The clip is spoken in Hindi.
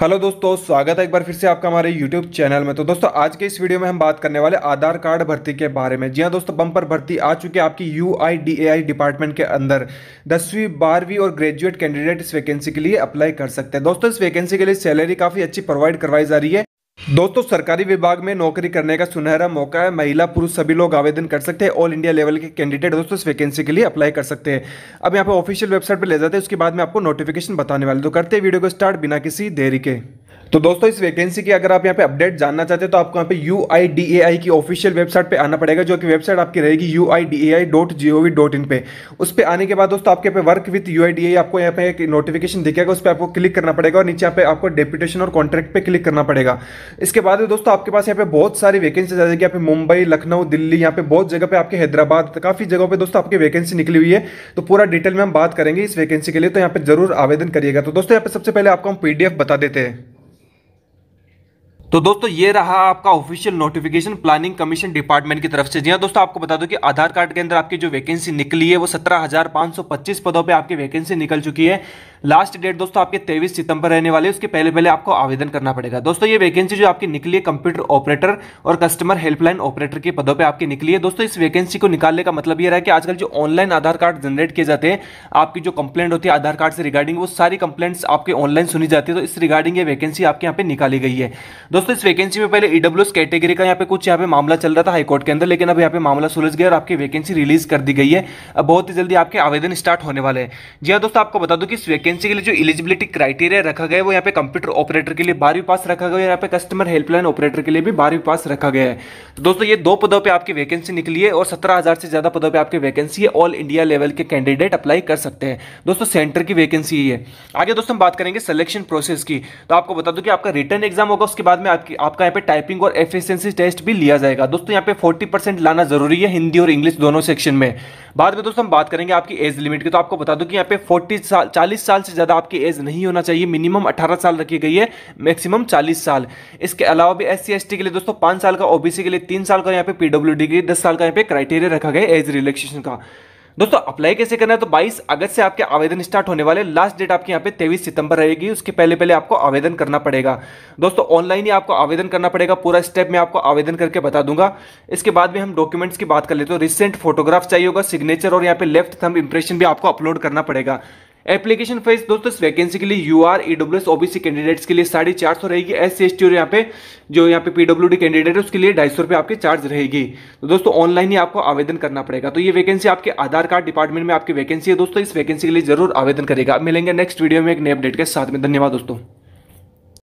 हेलो दोस्तों स्वागत है एक बार फिर से आपका हमारे यूट्यूब चैनल में तो दोस्तों आज के इस वीडियो में हम बात करने वाले आधार कार्ड भर्ती के बारे में जी हाँ दोस्तों बम्पर भर्ती आ चुकी है आपकी यू डिपार्टमेंट के अंदर दसवीं बारहवीं और ग्रेजुएट कैंडिडेट इस वैकेंसी के लिए अप्लाई कर सकते हैं दोस्तों इस वैकेंसी के लिए सैलरी काफ़ी अच्छी प्रोवाइड करवाई जा रही है दोस्तों सरकारी विभाग में नौकरी करने का सुनहरा मौका है महिला पुरुष सभी लोग आवेदन कर सकते हैं ऑल इंडिया लेवल के कैंडिडेट दोस्तों इस वैकेंसी के लिए अप्लाई कर सकते हैं अब यहाँ पे ऑफिशियल वेबसाइट पे ले जाते हैं उसके बाद में आपको नोटिफिकेशन बताने वाले तो करते हैं वीडियो को स्टार्ट बिना किसी देरी के तो दोस्तों इस वैकेंसी की अगर आप यहाँ पे अपडेट जानना चाहते हैं तो आपको यहाँ पे यू आई डी ए आई की ऑफिशियल वेबसाइट पे आना पड़ेगा जो कि वेबसाइट आपकी रहेगी U I D A I dot G O V dot in पे उस पर आने के बाद दोस्तों आपके पे work with U I D आपको यहाँ पे एक नोटिफिकेशन दिखेगा उस पर आपको क्लिक करना पड़ेगा और नीचे यहाँ पे आपको डेप्यूटेशन और कॉन्ट्रैक्ट पर क्लिक करना पड़ेगा इसके बाद दोस्तों आपके पास यहाँ पे बहुत सारी वैकेंसी आ जाएगी यहाँ पे मुंबई लखनऊ दिल्ली यहाँ पे बहुत जगह पे आपके हैदराबाद काफी जगहों पर दोस्तों आपकी वैकेंसी निकली हुई है तो पूरा डिटेल में हम बात करेंगे इस वैकेंसी के लिए तो यहाँ पे जरूर आवेदन करिएगा तो दोस्तों यहाँ पे सबसे पहले आपको हम पीडीएफ बता देते हैं तो दोस्तों ये रहा आपका official notification planning commission department की तरफ से जी हाँ दोस्तों आपको बता दो कि आधार कार्ड के अंदर आपकी जो वैकेंसी निकली है वो सत्रह पदों पर आपकी वैकेंसी निकल चुकी है लास्ट डेट दोस्तों आपके तेईस सितंबर रहने वाले उसके पहले पहले आपको आवेदन करना पड़ेगा दोस्तों ये वैकेंसी जो आपकी निकली है कंप्यूटर ऑपरेटर और कस्टमर हेल्पलाइन ऑपरेटर के पदों पर आपकी निकली है दोस्तों इस वैकेंसी को निकालने का मतलब यह रहा कि आजकल जो ऑनलाइन आधार कार्ड जनरेट किए जाते हैं आपकी जो कंप्लेंट होती है आधार कार्ड से रिगार्डिंग वो सारी कंप्लेंट्स आपके ऑनलाइन सुनी जाती है तो इस रिगार्डिंग ये वैकेंसी आपके यहाँ पे निकाली गई है दोस्तों इस वैकेंसी में पहले ईडब्ल्यू कैटेगरी का यहाँ पे कुछ यहाँ पे मामला चल रहा था हाईकोर्ट के अंदर लेकिन अब यहाँ पे मामला सुलझ गया और आपकी वैकेंसी रिलीज कर दी गई है अब बहुत ही जल्दी आपके आवेदन स्टार्ट होने वाले हैं जी हाँ दोस्तों आपको बता दो कि इस वैकेंसी वैकेंसी के लिए जो एलिजिबिलिटी क्राइटेरिया रखा गया है वो यहाँ पे कंप्यूटर ऑपरेटर के लिए बारहवीं पास रखा गया है यहाँ पे कस्टमर हेल्पलाइन ऑपरेटर के लिए भी बारहवीं पास रखा गया है तो दोस्तों ये दो पदों पे आपकी वैकेंसी निकली है और सत्रह हज़ार से ज़्यादा पदों पर आपकी वैकेंसी है ऑल इंडिया लेवल के कैंडिडेट अप्लाई कर सकते हैं दोस्तों सेंटर की वैकेंसी है आगे दोस्तों हम बात करेंगे सिलेक्शन प्रोसेस की तो आपको बता दो कि आपका रिटर्न एग्जाम होगा उसके बाद में आपकी आपका यहाँ पे टाइपिंग और एफिशियंसी टेस्ट भी लिया जाएगा दोस्तों यहाँ पे फोर्टी लाना जरूरी है हिंदी और इंग्लिश दोनों सेक्शन में बाद में दोस्तों हम बात करेंगे आपकी एज लिमिट की तो आपको बता दो कि यहाँ पे फोर्टी साल चालीस साल साल से ज़्यादा आपकी एज नहीं होना चाहिए मिनिमम अठारह साल रखी गई है मैक्सिमम चालीस साल इसके अलावा भी एस सी के लिए दोस्तों पाँच साल का ओबीसी के लिए तीन साल का यहाँ पे पीडब्ल्यू के दस साल का यहाँ पे क्राइटेरिया रखा गया एज रिलेक्सेशन का दोस्तों अप्लाई कैसे करना है तो 22 अगस्त से आपके आवेदन स्टार्ट होने वाले लास्ट डेट आपके यहाँ पे 23 सितंबर रहेगी उसके पहले पहले आपको आवेदन करना पड़ेगा दोस्तों ऑनलाइन ही आपको आवेदन करना पड़ेगा पूरा स्टेप मैं आपको आवेदन करके बता दूंगा इसके बाद भी हम डॉक्यूमेंट्स की बात कर लेते तो रिसेंट फोटोग्राफ चाहिए होगा सिग्नेचर और यहाँ पे लेफ्ट थम इंप्रेशन भी आपको अपलोड करना पड़ेगा एप्लीकेशन फीस दोस्तों इस वैकेंसी के लिए U R EWS OBC candidates के लिए साढ़े चार सौ रहेगी एस सी एस टी और यहाँ पे जो यहाँ पे डी कैंडिडेट है उसके लिए ढाई सौ रुपये आपके चार्ज रहेगी तो दोस्तों ऑनलाइन ही आपको आवेदन करना पड़ेगा तो ये वैकेंसी आपके आधार कार्ड डिपार्टमेंट में आपकी वैकेंसी है दोस्तों इस वैकेंसी के लिए जरूर आवेदन करेगा मिलेंगे नेक्स्ट वीडियो में एक नए अपडेट के साथ में धन्यवाद दोस्तों